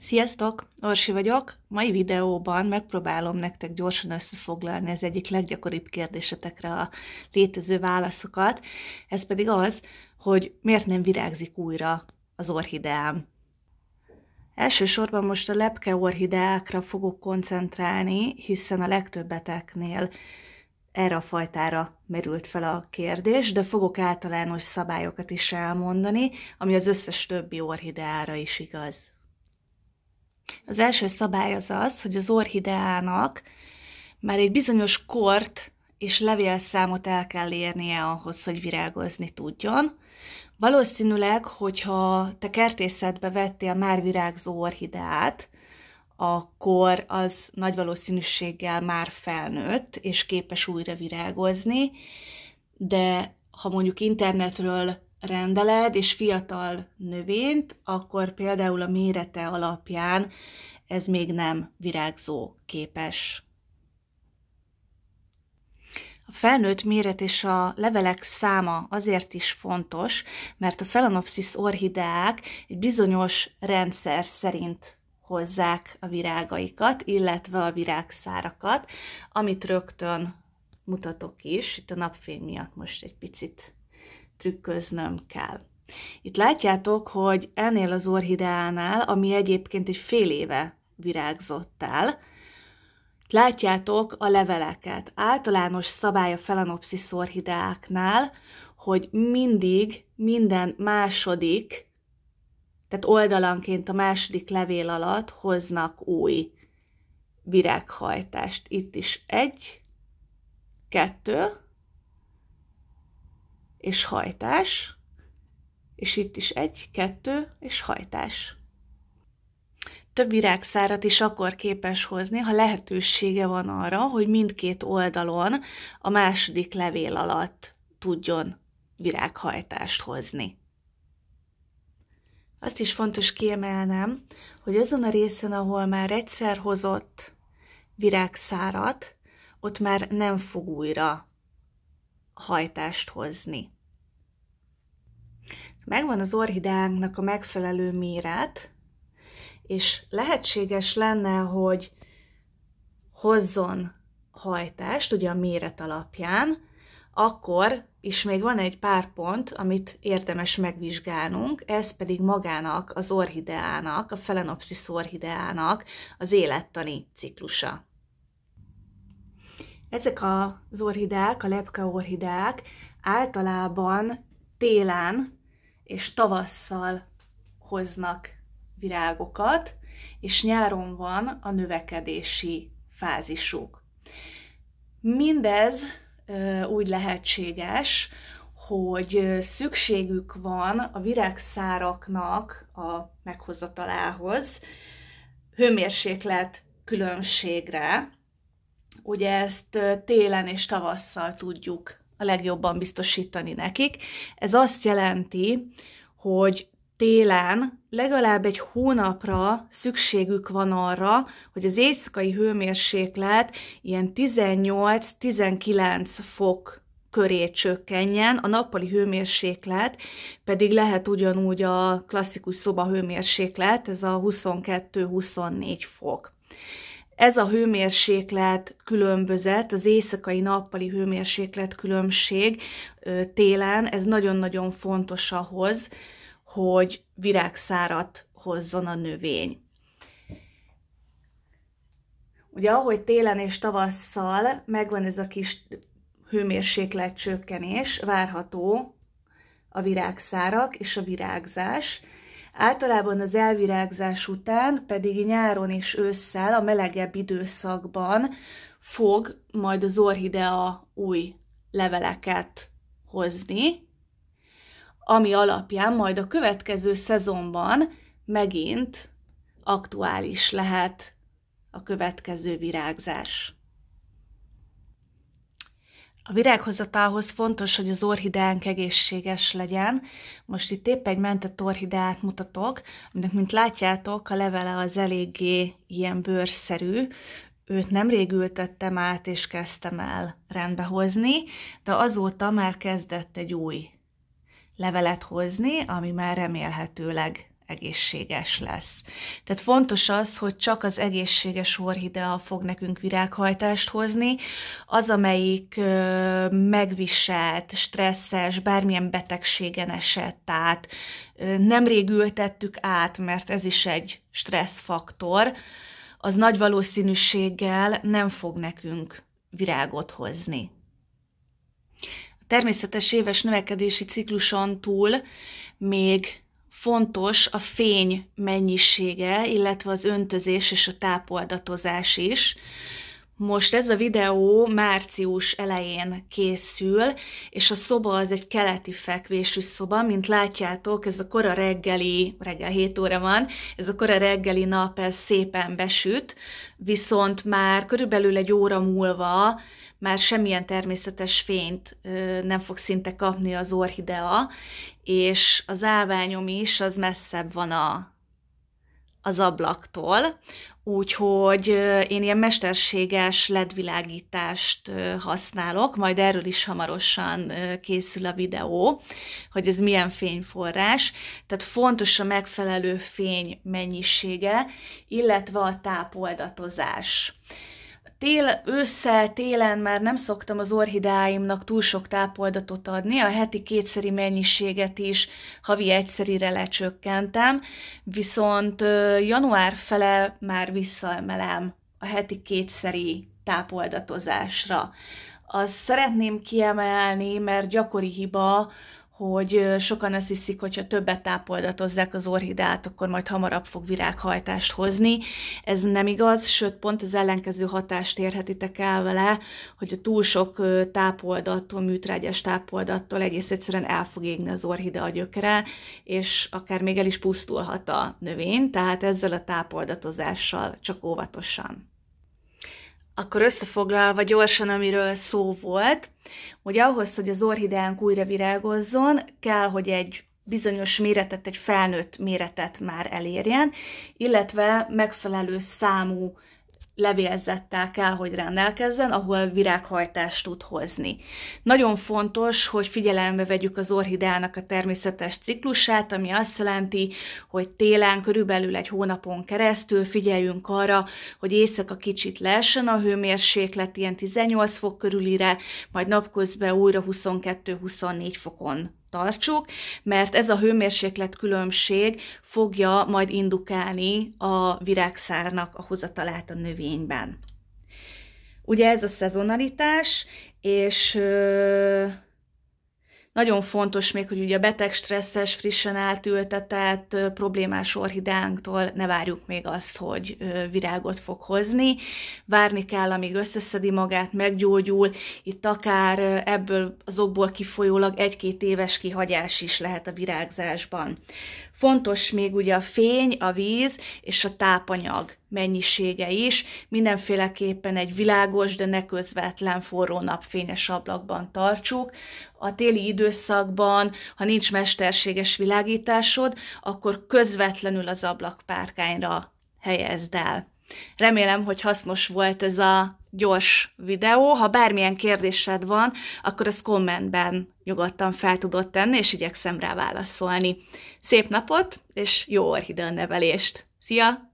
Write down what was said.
Sziasztok! Orsi vagyok. Mai videóban megpróbálom nektek gyorsan összefoglalni az egyik leggyakoribb kérdésetekre a létező válaszokat. Ez pedig az, hogy miért nem virágzik újra az orhideám. Elsősorban most a lepke orhideákra fogok koncentrálni, hiszen a legtöbbeteknél erre a fajtára merült fel a kérdés, de fogok általános szabályokat is elmondani, ami az összes többi orhideára is igaz. Az első szabály az az, hogy az orhideának már egy bizonyos kort és levélszámot el kell érnie ahhoz, hogy virágozni tudjon. Valószínűleg, hogyha te kertészetbe vettél már virágzó orhideát, akkor az nagy valószínűséggel már felnőtt, és képes újra virágozni, de ha mondjuk internetről rendeled, és fiatal növényt, akkor például a mérete alapján ez még nem virágzó képes. A felnőtt méret és a levelek száma azért is fontos, mert a Phalaenopsis orhideák egy bizonyos rendszer szerint hozzák a virágaikat, illetve a virágszárakat, amit rögtön mutatok is, itt a napfény miatt most egy picit trükköznöm kell. Itt látjátok, hogy ennél az orhideánál, ami egyébként egy fél éve virágzott el, látjátok a leveleket. Általános szabály a felanopszis orhideáknál, hogy mindig minden második, tehát oldalanként a második levél alatt hoznak új virághajtást. Itt is egy, kettő, és hajtás, és itt is egy, kettő, és hajtás. Több virágszárat is akkor képes hozni, ha lehetősége van arra, hogy mindkét oldalon a második levél alatt tudjon virághajtást hozni. Azt is fontos kiemelnem, hogy azon a részen, ahol már egyszer hozott virágszárat, ott már nem fog újra hajtást hozni megvan az orhidánknak a megfelelő méret, és lehetséges lenne, hogy hozzon hajtást, ugye a méret alapján, akkor is még van egy pár pont, amit érdemes megvizsgálnunk, ez pedig magának, az orhideának, a felenopszis orhideának az élettani ciklusa. Ezek az orhideák, a lepke orhideák általában télen és tavasszal hoznak virágokat, és nyáron van a növekedési fázisuk. Mindez úgy lehetséges, hogy szükségük van a virágszáraknak a meghozatalához hőmérséklet különbségre. Ugye ezt télen és tavasszal tudjuk a legjobban biztosítani nekik. Ez azt jelenti, hogy télen legalább egy hónapra szükségük van arra, hogy az éjszakai hőmérséklet ilyen 18-19 fok köré csökkenjen, a nappali hőmérséklet pedig lehet ugyanúgy a klasszikus szoba hőmérséklet, ez a 22-24 fok. Ez a hőmérséklet különbözet, az éjszakai nappali hőmérséklet különbség télen, ez nagyon-nagyon fontos ahhoz, hogy virágszárat hozzon a növény. Ugye ahogy télen és tavasszal megvan ez a kis hőmérséklet csökkenés, várható a virágszárak és a virágzás, Általában az elvirágzás után, pedig nyáron és ősszel, a melegebb időszakban fog majd az orhidea új leveleket hozni, ami alapján majd a következő szezonban megint aktuális lehet a következő virágzás. A virághozatához fontos, hogy az orhideánk egészséges legyen. Most itt épp egy mentett orhideát mutatok, aminek, mint látjátok, a levele az eléggé ilyen bőrszerű. Őt nemrég ültettem át, és kezdtem el rendbehozni, de azóta már kezdett egy új levelet hozni, ami már remélhetőleg egészséges lesz. Tehát fontos az, hogy csak az egészséges orhidea fog nekünk virághajtást hozni, az, amelyik ö, megviselt, stresszes, bármilyen betegségen esett át, nem nemrég ültettük át, mert ez is egy stresszfaktor, az nagy valószínűséggel nem fog nekünk virágot hozni. A természetes éves növekedési cikluson túl még fontos a fény mennyisége, illetve az öntözés és a tápoldatozás is. Most ez a videó március elején készül, és a szoba az egy keleti fekvésű szoba, mint látjátok, ez a kora reggeli, reggel 7 óra van, ez a kora reggeli nap ez szépen besüt, viszont már körülbelül egy óra múlva már semmilyen természetes fényt nem fog szinte kapni az orchidea, és az állványom is az messzebb van a, az ablaktól, úgyhogy én ilyen mesterséges ledvilágítást használok, majd erről is hamarosan készül a videó, hogy ez milyen fényforrás. Tehát fontos a megfelelő fény mennyisége, illetve a tápoldatozás. Tél, ősszel, télen már nem szoktam az orhideáimnak túl sok tápoldatot adni, a heti kétszeri mennyiséget is havi egyszerire lecsökkentem, viszont január fele már visszaemelem a heti kétszeri tápoldatozásra. Azt szeretném kiemelni, mert gyakori hiba, hogy sokan azt hiszik, hogyha többet tápoldatozzák az orhideát, akkor majd hamarabb fog virághajtást hozni. Ez nem igaz, sőt, pont az ellenkező hatást érhetitek el vele, hogy a túl sok tápoldattól, műtrágyás tápoldattól egész egyszerűen el fog égni az a gyökere, és akár még el is pusztulhat a növény, tehát ezzel a tápoldatozással csak óvatosan. Akkor összefoglalva gyorsan, amiről szó volt, hogy ahhoz, hogy az orhideánk újra virágozzon, kell, hogy egy bizonyos méretet, egy felnőtt méretet már elérjen, illetve megfelelő számú levélzettel kell, hogy rendelkezzen, ahol virághajtást tud hozni. Nagyon fontos, hogy figyelembe vegyük az orhideának a természetes ciklusát, ami azt jelenti, hogy télen körülbelül egy hónapon keresztül figyeljünk arra, hogy éjszaka kicsit leessen a hőmérséklet, ilyen 18 fok körülire, majd napközben újra 22-24 fokon tartsuk, mert ez a hőmérséklet különbség fogja majd indukálni a virágszárnak a hozatalát a növényben. Ugye ez a szezonalitás, és nagyon fontos még, hogy ugye a beteg stresszes, frissen átültetett problémás orhidánktól ne várjuk még azt, hogy virágot fog hozni. Várni kell, amíg összeszedi magát, meggyógyul. Itt akár ebből az okból kifolyólag egy-két éves kihagyás is lehet a virágzásban. Fontos még ugye a fény, a víz és a tápanyag mennyisége is, mindenféleképpen egy világos, de ne közvetlen forró napfényes ablakban tartsuk. A téli időszakban, ha nincs mesterséges világításod, akkor közvetlenül az ablakpárkányra helyezd el. Remélem, hogy hasznos volt ez a gyors videó. Ha bármilyen kérdésed van, akkor az kommentben nyugodtan fel tudod tenni, és igyekszem rá válaszolni. Szép napot, és jó orhidea nevelést! Szia!